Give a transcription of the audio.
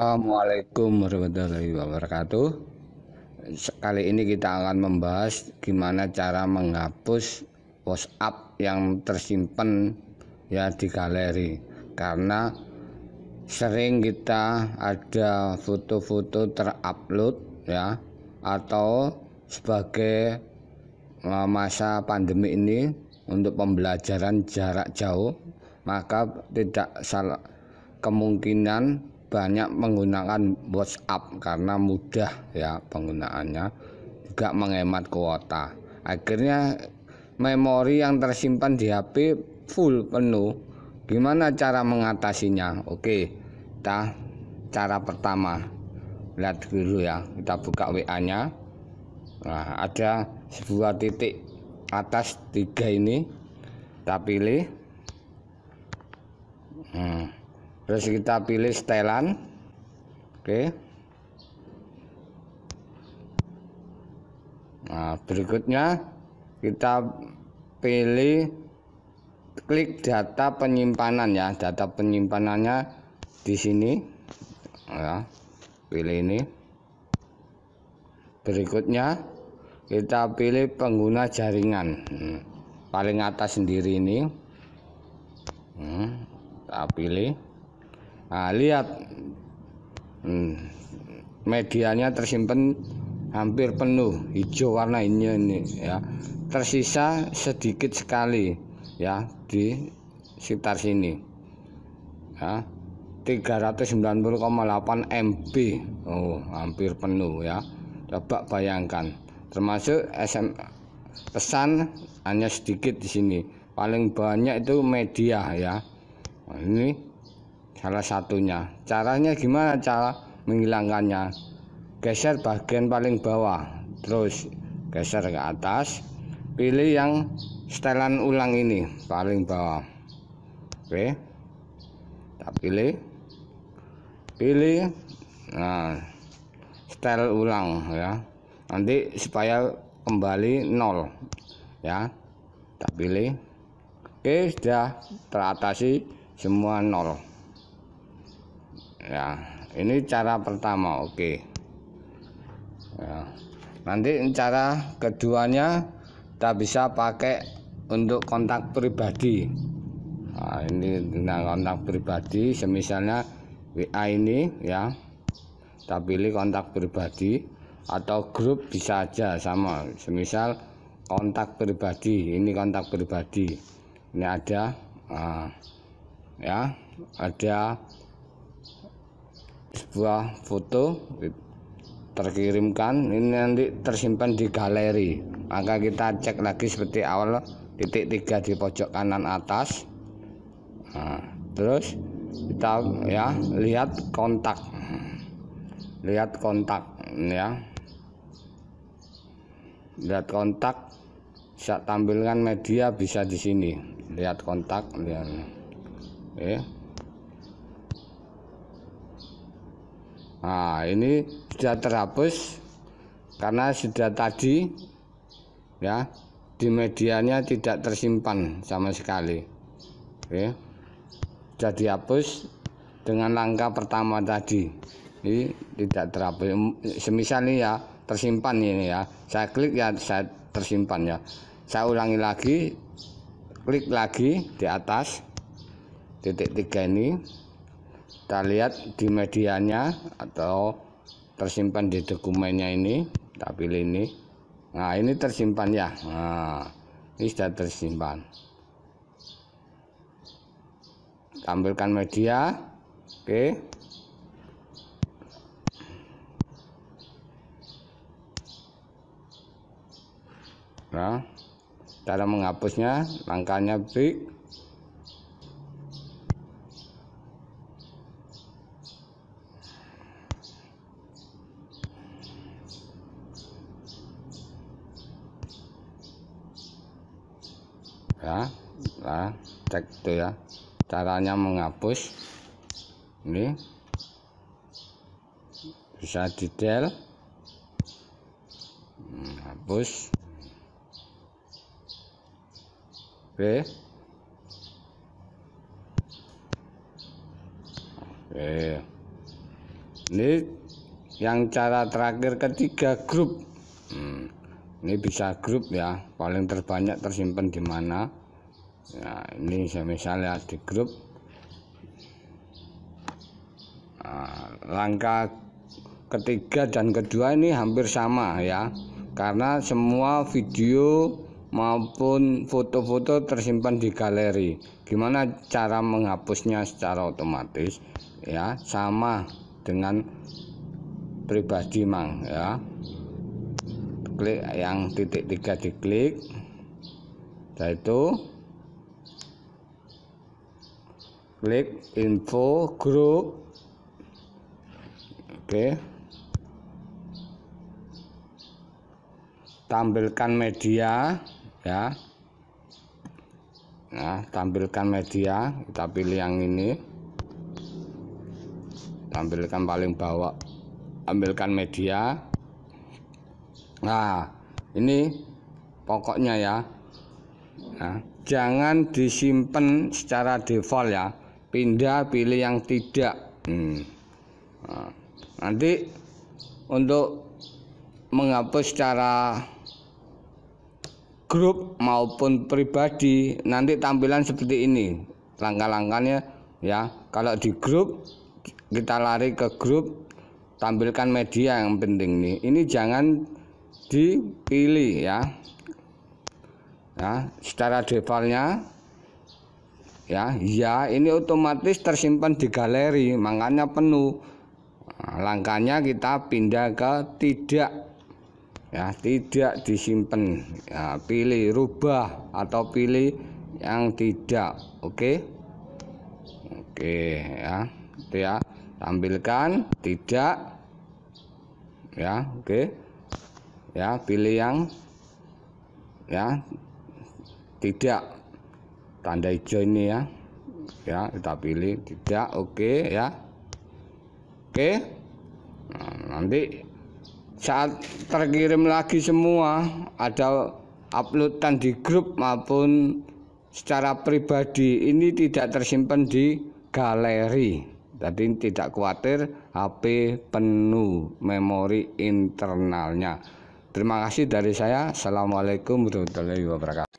Assalamualaikum warahmatullahi wabarakatuh. Sekali ini kita akan membahas gimana cara menghapus WhatsApp yang tersimpan ya di galeri karena sering kita ada foto-foto terupload ya atau sebagai e, masa pandemi ini untuk pembelajaran jarak jauh maka tidak salah kemungkinan banyak menggunakan WhatsApp karena mudah ya penggunaannya juga menghemat kuota akhirnya memori yang tersimpan di HP full penuh gimana cara mengatasinya oke kita cara pertama lihat dulu ya kita buka WA nya nah ada sebuah titik atas tiga ini kita pilih hmm terus kita pilih setelan oke nah berikutnya kita pilih klik data penyimpanan ya data penyimpanannya di sini ya pilih ini berikutnya kita pilih pengguna jaringan hmm, paling atas sendiri ini hmm, kita pilih nah, lihat hmm, medianya tersimpan hampir penuh hijau warna ini, ini ya tersisa sedikit sekali ya di sekitar sini ya 390,8 MB oh hampir penuh ya coba bayangkan termasuk SM pesan hanya sedikit di sini paling banyak itu media ya nah, ini salah satunya caranya gimana cara menghilangkannya geser bagian paling bawah terus geser ke atas pilih yang setelan ulang ini paling bawah oke kita pilih pilih nah setel ulang ya nanti supaya kembali nol ya kita pilih oke sudah teratasi semua nol ya ini cara pertama oke okay. ya. nanti cara keduanya kita bisa pakai untuk kontak pribadi nah, ini tentang kontak pribadi semisalnya WA ini ya kita pilih kontak pribadi atau grup bisa aja sama semisal kontak pribadi ini kontak pribadi ini ada nah, ya ada sebuah foto terkirimkan ini nanti tersimpan di galeri maka kita cek lagi seperti awal titik tiga di pojok kanan atas nah, terus kita ya lihat kontak lihat kontak ya lihat kontak bisa tampilkan media bisa di sini lihat kontak lihat ya. eh. oke Nah, ini sudah terhapus karena sudah tadi ya di medianya tidak tersimpan sama sekali. Oke. Sudah dihapus dengan langkah pertama tadi. Ini tidak terhapus. Semisal ini ya tersimpan ini ya. Saya klik ya saya tersimpan ya. Saya ulangi lagi klik lagi di atas titik tiga ini kita lihat di medianya atau tersimpan di dokumennya ini kita pilih ini nah ini tersimpan ya nah, ini sudah tersimpan tampilkan media oke nah cara menghapusnya langkahnya big. ya lah cek itu ya caranya menghapus ini bisa detail hmm, hapus oke oke ini yang cara terakhir ketiga grup ini bisa grup ya paling terbanyak tersimpan di mana nah ini saya misalnya di grup nah, langkah ketiga dan kedua ini hampir sama ya karena semua video maupun foto-foto tersimpan di galeri gimana cara menghapusnya secara otomatis ya sama dengan pribadi mang ya klik yang titik tiga diklik setelah itu klik info grup oke tampilkan media ya nah tampilkan media kita pilih yang ini tampilkan paling bawah ambilkan media Nah, ini pokoknya ya. Nah, jangan disimpan secara default ya. Pindah pilih yang tidak. Hmm. Nah, nanti untuk menghapus secara grup maupun pribadi nanti tampilan seperti ini langkah-langkahnya ya kalau di grup kita lari ke grup tampilkan media yang penting nih ini jangan dipilih ya ya secara defaultnya ya ya ini otomatis tersimpan di galeri makanya penuh nah, langkahnya kita pindah ke tidak ya tidak disimpan ya, pilih rubah atau pilih yang tidak oke okay? oke okay, ya itu ya tampilkan tidak ya oke okay ya pilih yang ya tidak tanda hijau ini ya ya kita pilih tidak oke okay, ya oke okay. nah, nanti saat terkirim lagi semua ada uploadan di grup maupun secara pribadi ini tidak tersimpan di galeri jadi tidak khawatir HP penuh memori internalnya Terima kasih dari saya. Assalamualaikum warahmatullahi wabarakatuh.